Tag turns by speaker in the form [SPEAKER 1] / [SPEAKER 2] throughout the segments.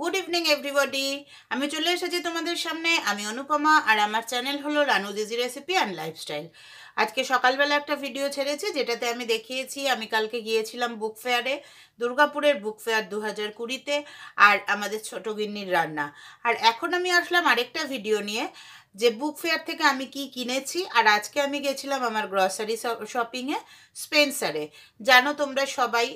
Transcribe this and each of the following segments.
[SPEAKER 1] Good evening everybody আমি চলে এসেছি তোমাদের সামনে আমি অনুপমা আর আমার চ্যানেল হলো রানু দিজি রেসিপি অ্যান্ড লাইফস্টাইল আজকে সকালবেলা একটা ভিডিও ছেড়েছি যেটাতে আমি দেখিয়েছি আমি কালকে গিয়েছিলাম বুক ফেয়ারে দুর্গাপুরের বুক ফেয়ার দু হাজার কুড়িতে আর আমাদের ছোটো গিন্নির রান্না আর এখন আমি আসলাম আরেকটা ভিডিও নিয়ে যে বুক ফেয়ার থেকে আমি কি কিনেছি আর আজকে আমি গেছিলাম আমার গ্রসারি শপিংয়ে স্পেন্সারে জানো তোমরা সবাই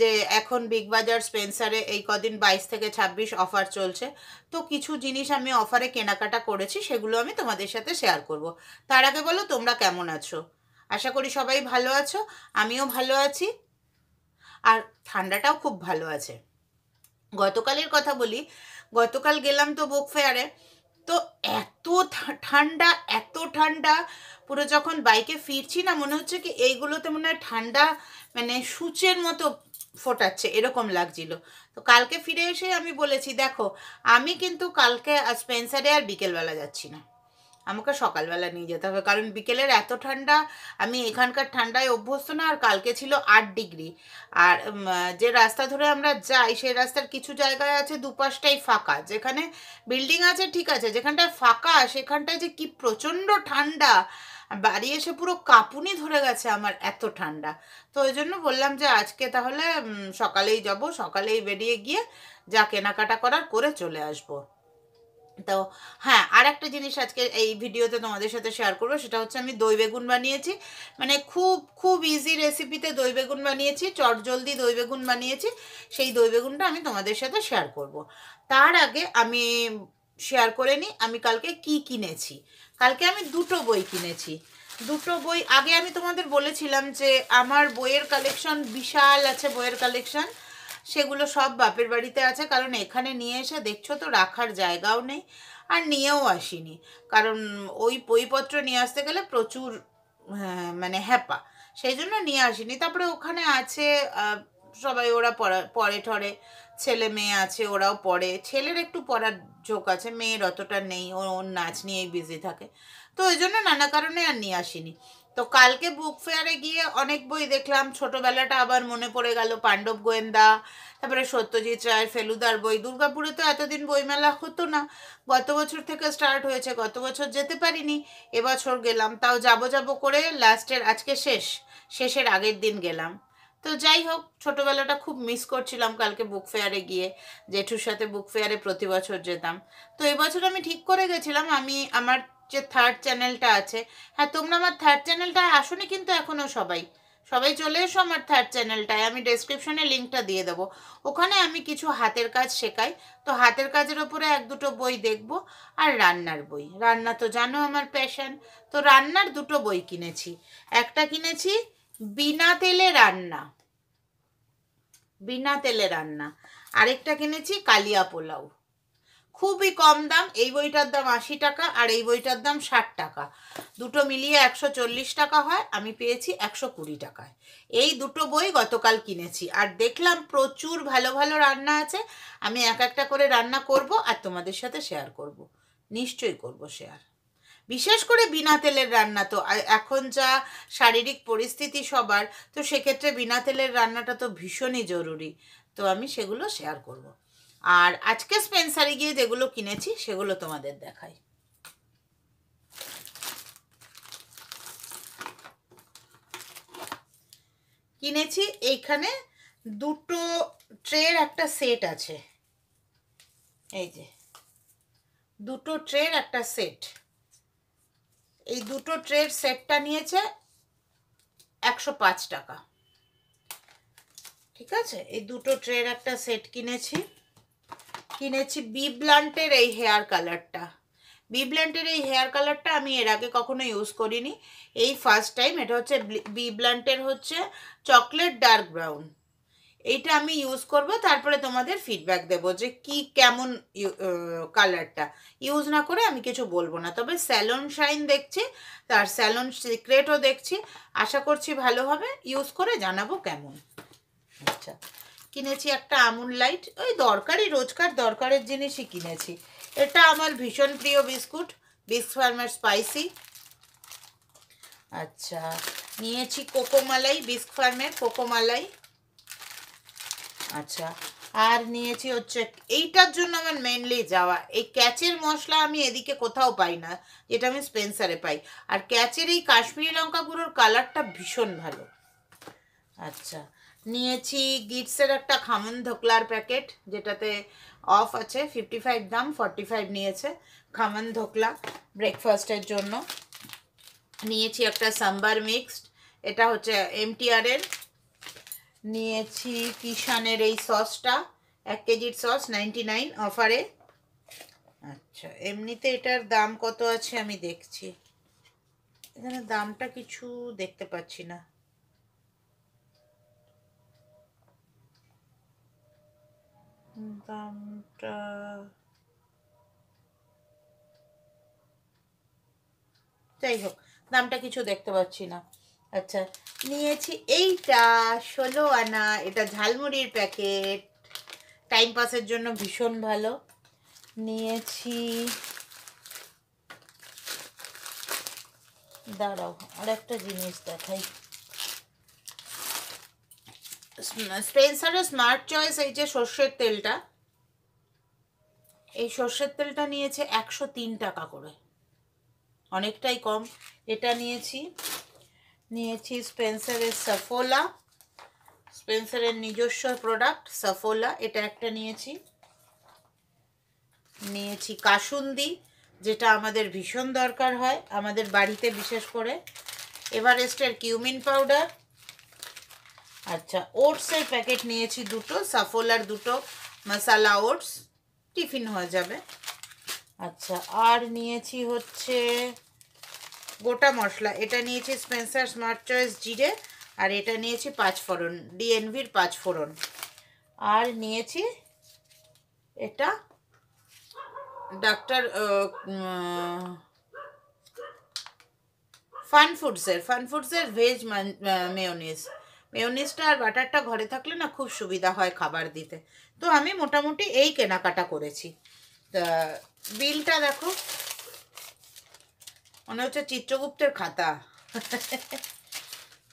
[SPEAKER 1] যে এখন বিগ বাজার স্পেন্সারে এই কদিন বাইশ থেকে ছাব্বিশ অফার চলছে তো কিছু জিনিস আমি অফারে কেনাকাটা করেছি সেগুলো আমি তোমাদের সাথে শেয়ার করব। তার আগে বলো তোমরা কেমন আছো আশা করি সবাই ভালো আছো আমিও ভালো আছি আর ঠান্ডাটাও খুব ভালো আছে গতকালের কথা বলি গতকাল গেলাম তো বুক ফেয়ারে তো এত ঠান্ডা এত ঠান্ডা পুরো যখন বাইকে ফিরছি না মনে হচ্ছে কি এইগুলোতে মনে হয় ঠান্ডা মানে সূচের মতো ফোটাচ্ছে এরকম লাগছিল তো কালকে ফিরে এসে আমি বলেছি দেখো আমি কিন্তু কালকে স্পেন্সারে আর বিকেলবেলা যাচ্ছি না আমাকে সকালবেলা নিয়ে যেতে হবে কারণ বিকেলের এত ঠান্ডা আমি এখানকার ঠান্ডায় অভ্যস্ত না আর কালকে ছিল আট ডিগ্রি আর যে রাস্তা ধরে আমরা যাই সেই রাস্তার কিছু জায়গায় আছে দুপাশটাই ফাঁকা যেখানে বিল্ডিং আছে ঠিক আছে যেখানটায় ফাঁকা সেখানটায় যে কি প্রচণ্ড ঠান্ডা বাড়ি এসে পুরো কাঁপুনি ধরে গেছে আমার এত ঠান্ডা তো ওই জন্য বললাম যে আজকে তাহলে সকালেই যাব সকালেই বেরিয়ে গিয়ে যা কেনাকাটা করার করে চলে আসবো তো হ্যাঁ আর একটা জিনিস আজকে এই ভিডিওতে তোমাদের সাথে শেয়ার করবো সেটা হচ্ছে আমি দই বেগুন বানিয়েছি মানে খুব খুব ইজি রেসিপিতে দই বেগুন বানিয়েছি চটজলদি দই বেগুন বানিয়েছি সেই দই বেগুনটা আমি তোমাদের সাথে শেয়ার করব। তার আগে আমি শেয়ার করে নিই আমি কালকে কি কিনেছি কালকে আমি দুটো বই কিনেছি দুটো বই আগে আমি তোমাদের বলেছিলাম যে আমার বইয়ের কালেকশন বিশাল আছে বইয়ের কালেকশন সেগুলো সব বাপের বাড়িতে আছে কারণ এখানে নিয়ে এসে দেখছো তো রাখার জায়গাও নেই আর নিয়েও আসিনি কারণ ওই বইপত্র নিয়ে আসতে গেলে প্রচুর হ্যাঁ, মানে হ্যাপা সেই জন্য নিয়ে আসিনি তারপরে ওখানে আছে সবাই ওরা পড়া পড়ে ঠরে ছেলে মেয়ে আছে ওরাও পড়ে ছেলের একটু পড়ার ঝোঁক আছে মেয়ের অতটা নেই ওর নাচ নিয়েই বিজি থাকে তো ওই জন্য নানা কারণে আর নিয়ে আসিনি তো কালকে বুক ফেয়ারে গিয়ে অনেক বই দেখলাম ছোটবেলাটা আবার মনে পড়ে গেল পাণ্ডব গোয়েন্দা তারপরে সত্যজিৎ রায়ের ফেলুদার বই দুর্গাপুরে তো এতদিন বইমেলা হতো না গত বছর থেকে স্টার্ট হয়েছে গত বছর যেতে পারিনি এবছর গেলাম তাও যাবো যাবো করে লাস্টের আজকে শেষ শেষের আগের দিন গেলাম তো যাই হোক ছোটোবেলাটা খুব মিস করছিলাম কালকে বুক ফেয়ারে গিয়ে জেঠুর সাথে বুক ফেয়ারে প্রতি বছর যেতাম তো এবছর আমি ঠিক করে গেছিলাম আমি আমার যে থার্ড চ্যানেলটা আছে হ্যাঁ তোমরা আমার থার্ড চ্যানেলটা আসনি কিন্তু এখনও সবাই সবাই চলে এসো আমার থার্ড চ্যানেলটায় আমি ডেসক্রিপশানে লিঙ্কটা দিয়ে দেবো ওখানে আমি কিছু হাতের কাজ শেখাই তো হাতের কাজের ওপরে এক দুটো বই দেখব আর রান্নার বই রান্না তো জানো আমার প্যাশান তো রান্নার দুটো বই কিনেছি একটা কিনেছি বিনা তেলে রান্না বিনা তেলে রান্না আরেকটা কিনেছি কালিয়া পোলাও খুবই কম দাম এই বইটার দাম আশি টাকা আর এই বইটার দাম ষাট টাকা দুটো মিলিয়ে একশো চল্লিশ টাকা হয় আমি পেয়েছি একশো কুড়ি টাকায় এই দুটো বই গতকাল কিনেছি আর দেখলাম প্রচুর ভালো ভালো রান্না আছে আমি এক একটা করে রান্না করব আর তোমাদের সাথে শেয়ার করব নিশ্চয়ই করব শেয়ার বিশেষ করে বিনা তেলের রান্না তো এখন যা শারীরিক পরিস্থিতি সবার তো সেক্ষেত্রে বিনা তেলের রান্নাটা তো ভীষণই জরুরি তো আমি সেগুলো শেয়ার করব আর আজকে স্পেন্সারে গিয়ে যেগুলো কিনেছি সেগুলো তোমাদের দেখাই কিনেছি এইখানে দুটো ট্রের একটা সেট আছে এই যে দুটো ট্রের একটা সেট এই দুটো ট্রের সেটটা নিয়েছে একশো টাকা ঠিক আছে এই দুটো ট্রের একটা সেট কিনেছি কিনেছি বি ব্লান্টের এই হেয়ার কালারটা বি ব্ল্যান্টের এই হেয়ার কালারটা আমি এর আগে কখনো ইউজ করিনি এই ফার্স্ট টাইম এটা হচ্ছে বি ব্লান্টের হচ্ছে চকলেট ডার্ক ব্রাউন এইটা আমি ইউজ করব তারপরে তোমাদের ফিডব্যাক দেব যে কি কেমন কালারটা ইউজ না করে আমি কিছু বলবো না তবে স্যালন শাইন দেখছি তার স্যালন সিক্রেটও দেখছি আশা করছি ভালো হবে ইউজ করে জানাবো কেমন আচ্ছা কিনেছি একটা আমুল লাইট ওই দরকারি রোজকার দরকারের জিনিসই কিনেছি এটা আমার ভীষণ প্রিয় বিস্কুট বিস্ক ফার্মার স্পাইসি আচ্ছা নিয়েছি কোকোমালাই বিস্ক ফার্মের কোকোমালাই আচ্ছা আর নিয়েছি হচ্ছে এইটার জন্য আমার মেনলি যাওয়া এই ক্যাচের মশলা আমি এদিকে কোথাও পাই না যেটা আমি স্পেন্সারে পাই আর ক্যাচের এই কাশ্মীরি লঙ্কা গুঁড়োর কালারটা ভীষণ ভালো আচ্ছা নিয়েছি গিটসের একটা খামন ধোকলার প্যাকেট যেটাতে অফ আছে ফিফটি ফাইভ দাম ফর্টি ফাইভ নিয়েছে খামন ধোকলা ব্রেকফাস্টের জন্য নিয়েছি একটা সাম্বার মিক্সড এটা হচ্ছে এমটিআরের নিয়েছি কিষানের এই সসটা এক কেজির সস নাইনটি নাইন অফারে আচ্ছা এমনিতে এটার দাম কত আছে আমি দেখছি এখানে দামটা কিছু দেখতে পাচ্ছি না দামটা যাই হোক দামটা কিছু দেখতে পাচ্ছি না আচ্ছা নিয়েছি এইটা ষোলো আনা এটা ঝালমুড়ির প্যাকেট টাইম পাসের জন্য ভীষণ ভালো নিয়েছি দাঁড়াও আর একটা জিনিস দেখাই স্পেন্সারের স্মার্ট চয়েস এই যে সর্ষের তেলটা এই সর্ষের তেলটা নিয়েছে একশো তিন টাকা করে অনেকটাই কম এটা নিয়েছি নিয়েছি স্পেন্সারের সাফোলা স্পেন্সারের নিজস্ব প্রোডাক্ট সাফোলা এটা একটা নিয়েছি নিয়েছি কাসুন্দি যেটা আমাদের ভীষণ দরকার হয় আমাদের বাড়িতে বিশেষ করে এভারেস্টের কিউমিন পাউডার আচ্ছা ওটসের প্যাকেট নিয়েছি দুটো সাফোলার দুটো মশালা ওটস টিফিন হয়ে যাবে আচ্ছা আর নিয়েছি হচ্ছে গোটা মশলা এটা নিয়েছি স্পেন্সার স্মার্ট চয়েস জিরে আর এটা নিয়েছি পাঁচ ফোড়ন ডিএনভির পাঁচ ফোড়ন আর নিয়েছি এটা ডাক্তার ফান ফুডসের ফান ফুডসের ভেজ মেয়নিজ মেয়নিজটা আর বাটারটা ঘরে থাকলে না খুব সুবিধা হয় খাবার দিতে তো আমি মোটামুটি এই কেনাকাটা করেছি তা বিলটা দেখো মনে হচ্ছে চিত্রগুপ্তের খাতা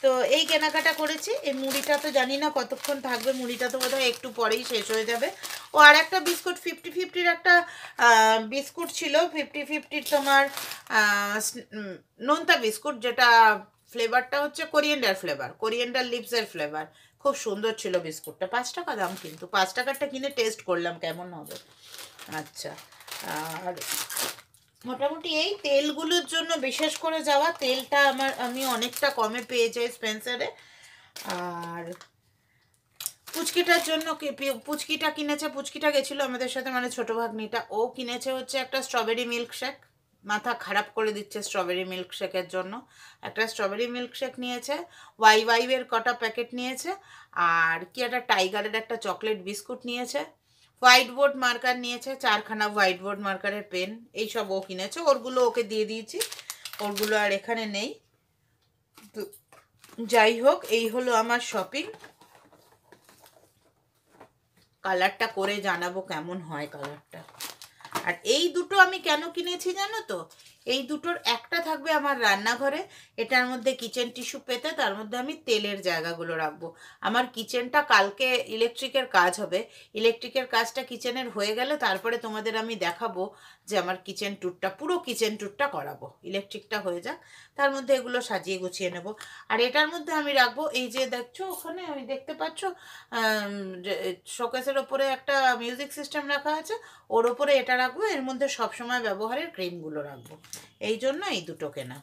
[SPEAKER 1] তো এই কেনাকাটা করেছি এই মুড়িটা তো জানি না কতক্ষণ থাকবে মুড়িটা তো বোধহয় একটু পরেই শেষ হয়ে যাবে ও আর একটা বিস্কুট ফিফটি ফিফটির একটা বিস্কুট ছিল ফিফটি ফিফটির তোমার নোনতা বিস্কুট যেটা ফ্লেভারটা হচ্ছে কোরিয়েন্ডার ফ্লেভার কোরিয়েন্ডার লিপসের ফ্লেভার খুব সুন্দর ছিল বিস্কুটটা পাঁচ টাকা দাম কিন্তু পাঁচ টাকারটা কিনে টেস্ট করলাম কেমন হবে আচ্ছা আর মোটামুটি এই তেলগুলোর জন্য বিশেষ করে যাওয়া তেলটা আমার আমি অনেকটা কমে পেয়ে যাই স্পেন্সারে আর পুচকিটার জন্য পুচকিটা কিনেছে পুচকিটা গেছিলো আমাদের সাথে মানে ছোটো ভাগ্নিটা ও কিনেছে হচ্ছে একটা স্ট্রবেরি মিল্কশেক মাথা খারাপ করে দিচ্ছে স্ট্রবেরি মিল্কশেকের জন্য একটা স্ট্রবেরি মিল্কশেক নিয়েছে ওয়াই ওয়াইয়ের কটা প্যাকেট নিয়েছে আর কি একটা টাইগারের একটা চকলেট বিস্কুট নিয়েছে হোয়াইট বোর্ড মার্কার নিয়েছে চারখানা হোয়াইট বোর্ড মার্কারের পেন এইসব ও কিনেছে ওরগুলো ওকে দিয়ে দিয়েছি ওরগুলো আর এখানে নেই তো যাই হোক এই হলো আমার শপিং কালারটা করে জানাবো কেমন হয় কালারটা আর এই দুটো আমি কেন কিনেছি জানো তো এই দুটোর একটা থাকবে আমার রান্নাঘরে এটার মধ্যে কিচেন টিস্যু পেতে তার মধ্যে আমি তেলের জায়গাগুলো রাখবো আমার কিচেনটা কালকে ইলেকট্রিকের কাজ হবে ইলেকট্রিকের কাজটা কিচেনের হয়ে গেলে তারপরে তোমাদের আমি দেখাবো যে আমার কিচেন ট্যুরটা পুরো কিচেন ট্যুরটা করাবো ইলেকট্রিকটা হয়ে যাক তার মধ্যে এগুলো সাজিয়ে গুছিয়ে নেব আর এটার মধ্যে আমি রাখবো এই যে দেখছো ওখানে আমি দেখতে পাচ্ছ শোকেসের ওপরে একটা মিউজিক সিস্টেম রাখা আছে ওর ওপরে এটা রাখবো এর মধ্যে সবসময় ব্যবহারের ক্রিমগুলো রাখবো এই জন্য এই দুটো কেনা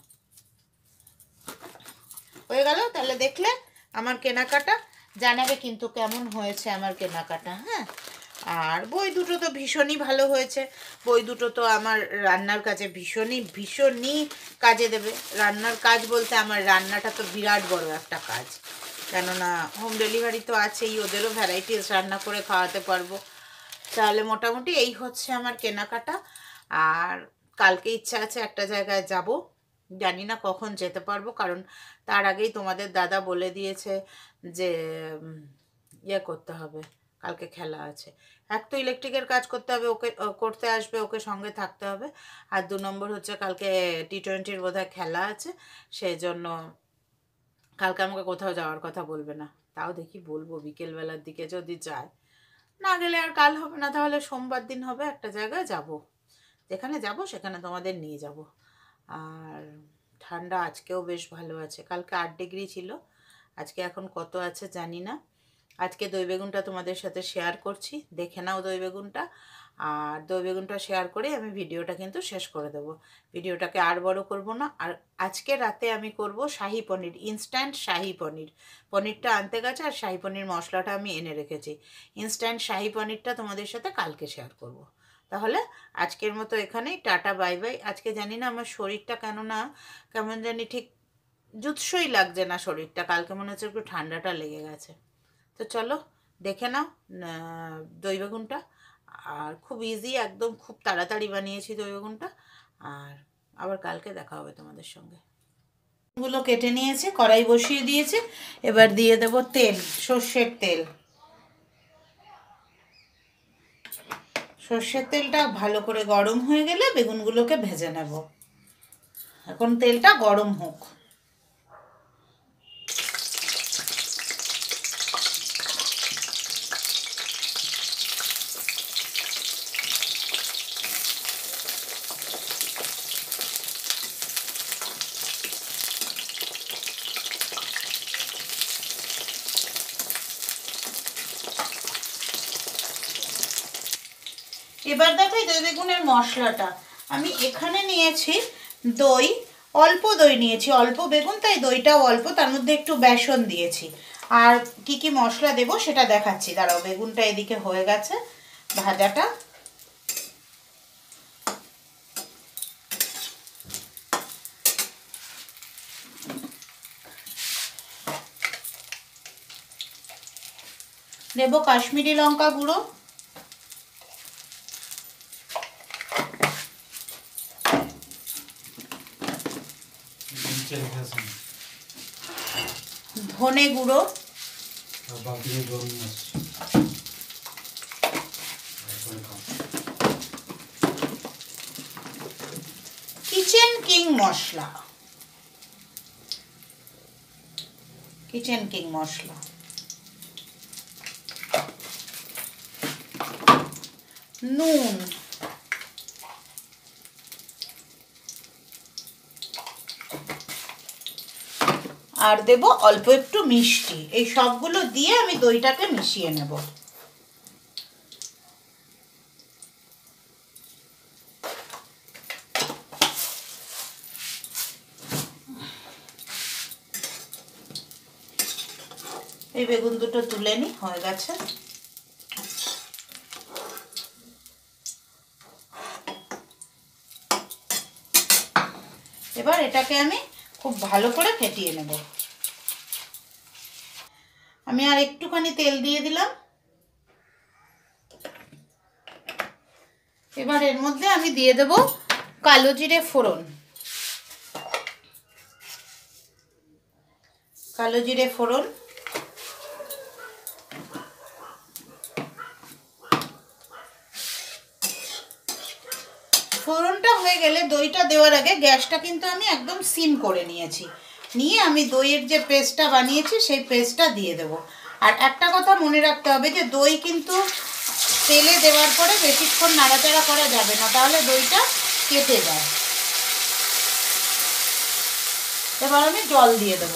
[SPEAKER 1] হয়ে গেল তাহলে দেখলে আমার কেনাকাটা জানাবে কিন্তু কেমন হয়েছে আমার কেনাকাটা হ্যাঁ আর বই দুটো তো ভীষণই ভালো হয়েছে বই দুটো তো আমার রান্নার কাজে ভীষণই ভীষণই কাজে দেবে রান্নার কাজ বলতে আমার রান্নাটা তো বিরাট বড় একটা কাজ কেননা হোম ডেলিভারি তো আছেই ওদেরও ভ্যারাইটিস রান্না করে খাওয়াতে পারবো তাহলে মোটামুটি এই হচ্ছে আমার কেনাকাটা আর কালকে ইচ্ছা আছে একটা জায়গায় যাব জানি না কখন যেতে পারবো কারণ তার আগেই তোমাদের দাদা বলে দিয়েছে যে ইয়ে করতে হবে কালকে খেলা আছে এক তো ইলেকট্রিকের কাজ করতে হবে ওকে করতে আসবে ওকে সঙ্গে থাকতে হবে আর দু নম্বর হচ্ছে কালকে টি টোয়েন্টির বোধহয় খেলা আছে সেই জন্য কালকে আমাকে কোথাও যাওয়ার কথা বলবে না তাও দেখি বলবো বিকেলবেলার দিকে যদি যায় না গেলে আর কাল হবে না তাহলে সোমবার দিন হবে একটা জায়গায় যাব যেখানে যাব সেখানে তোমাদের নিয়ে যাব আর ঠান্ডা আজকেও বেশ ভালো আছে কালকে আট ডিগ্রি ছিল আজকে এখন কত আছে জানি না আজকে দই বেগুনটা তোমাদের সাথে শেয়ার করছি দেখে নাও দই বেগুনটা আর দই বেগুনটা শেয়ার করে আমি ভিডিওটা কিন্তু শেষ করে দেব ভিডিওটাকে আর বড় করব না আর আজকে রাতে আমি করব শাহি পনির ইনস্ট্যান্ট শাহি পনির পনিরটা আনতে গেছে আর শাহি পনির মশলাটা আমি এনে রেখেছি ইনস্ট্যান্ট শাহি পনিরটা তোমাদের সাথে কালকে শেয়ার করব। তাহলে আজকের মতো এখানেই টাটা বাই বাই আজকে জানি না আমার শরীরটা কেন না কেমন জানি ঠিক জুৎসই লাগছে না শরীরটা কালকে মনে হচ্ছে একটু ঠান্ডাটা লেগে গেছে তো চলো দেখে নাও দই বেগুনটা আর খুব ইজি একদম খুব তাড়াতাড়ি বানিয়েছি দই বেগুনটা আর আবার কালকে দেখা হবে তোমাদের সঙ্গে গুলো কেটে নিয়েছে কড়াই বসিয়ে দিয়েছে এবার দিয়ে দেব তেল সর্ষের তেল সর্ষের তেলটা ভালো করে গরম হয়ে গেলে বেগুনগুলোকে ভেজে নেব এখন তেলটা গরম হোক এবার দেখো এই দই বেগুনের মশলাটা আমি এখানে নিয়েছি দই অল্প দই নিয়েছি অল্প বেগুন তাই দইটাও অল্প তার মধ্যে একটু বেসন দিয়েছি আর কি কি মশলা দেব সেটা দেখাচ্ছি দাঁড়াও বেগুনটা এদিকে হয়ে গেছে ভাজাটা নেব কাশ্মীরি লঙ্কা গুঁড়ো ধনে গুঁড়ো কিচেন কিং মশলা কিচেন কিং মশলা নুন আর দেব অল্প একটু মিষ্টি এই সবগুলো দিয়ে আমি দইটাকে মিশিয়ে নেব এই বেগুন দুটো তুলে নি হয়ে গেছে এবার এটাকে আমি খুব ভালো করে ফেটিয়ে নেব আমি আর একটুখানি তেল দিয়ে দিলাম এবার এর মধ্যে আমি দিয়ে দেব কালো জিরে ফোড়ন কালো জিরে ফোড়ন গেলে দইটা দেওয়ার আগে গ্যাসটা কিন্তু আমি একদম সিম করে নিয়েছি নিয়ে আমি দইয়ের যে পেস্টটা বানিয়েছি সেই পেস্টটা দিয়ে দেব আর একটা কথা মনে রাখতে হবে যে দই কিন্তু তেলে দেওয়ার পরে বেশিক্ষণ নাড়াচাড়া করা যাবে না তাহলে দইটা কেটে যায় এবার আমি জল দিয়ে দেব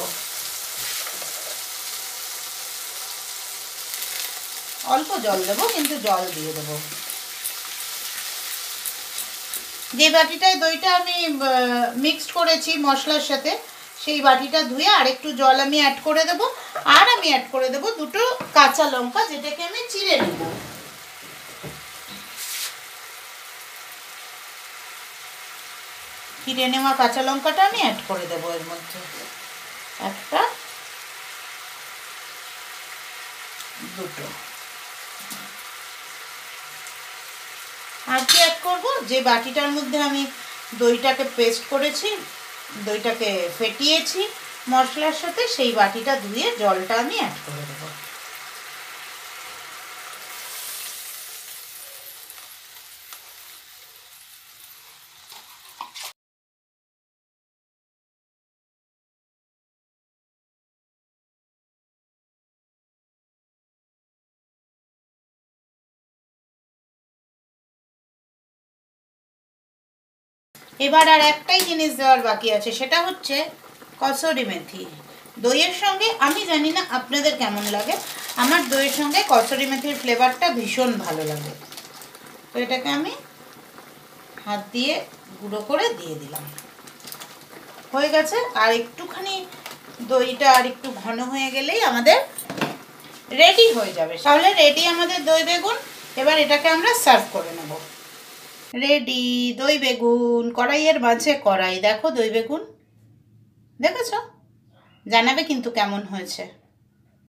[SPEAKER 1] অল্প জল দেবো কিন্তু জল দিয়ে দেবো যে বাটিটায় দইটা আমি মিক্সড করেছি মশলার সাথে সেই বাটিটা ধুয়ে আর একটু জল আমি অ্যাড করে দেব আর আমি অ্যাড করে দেব দুটো কাঁচা লঙ্কা যেটাকে আমি চিড়ে নেব চিড়ে নেওয়া কাঁচা লঙ্কাটা আমি অ্যাড করে দেব এর মধ্যে একটা দুটো আর কি অ্যাড করবো যে বাটিটার মধ্যে আমি দইটাকে পেস্ট করেছি দইটাকে ফেটিয়েছি মশলার সাথে সেই বাটিটা ধুয়ে জলটা আমি অ্যাড করে দেবো এবার আর একটাই জিনিস দেওয়ার বাকি আছে সেটা হচ্ছে কসরি মেথি দইয়ের সঙ্গে আমি জানি না আপনাদের কেমন লাগে আমার দইয়ের সঙ্গে কসরি মেথির ফ্লেভারটা ভীষণ ভালো লাগে তো এটাকে আমি হাত দিয়ে গুঁড়ো করে দিয়ে দিলাম হয়ে গেছে আর একটুখানি দইটা আর একটু ঘন হয়ে গেলেই আমাদের রেডি হয়ে যাবে তাহলে রেডি আমাদের দই বেগুন এবার এটাকে আমরা সার্ভ করে নেবো রেডি দই বেগুন কড়াইয়ের মাঝে কড়াই দেখো দই বেগুন দেখেছ জানাবে কিন্তু কেমন হয়েছে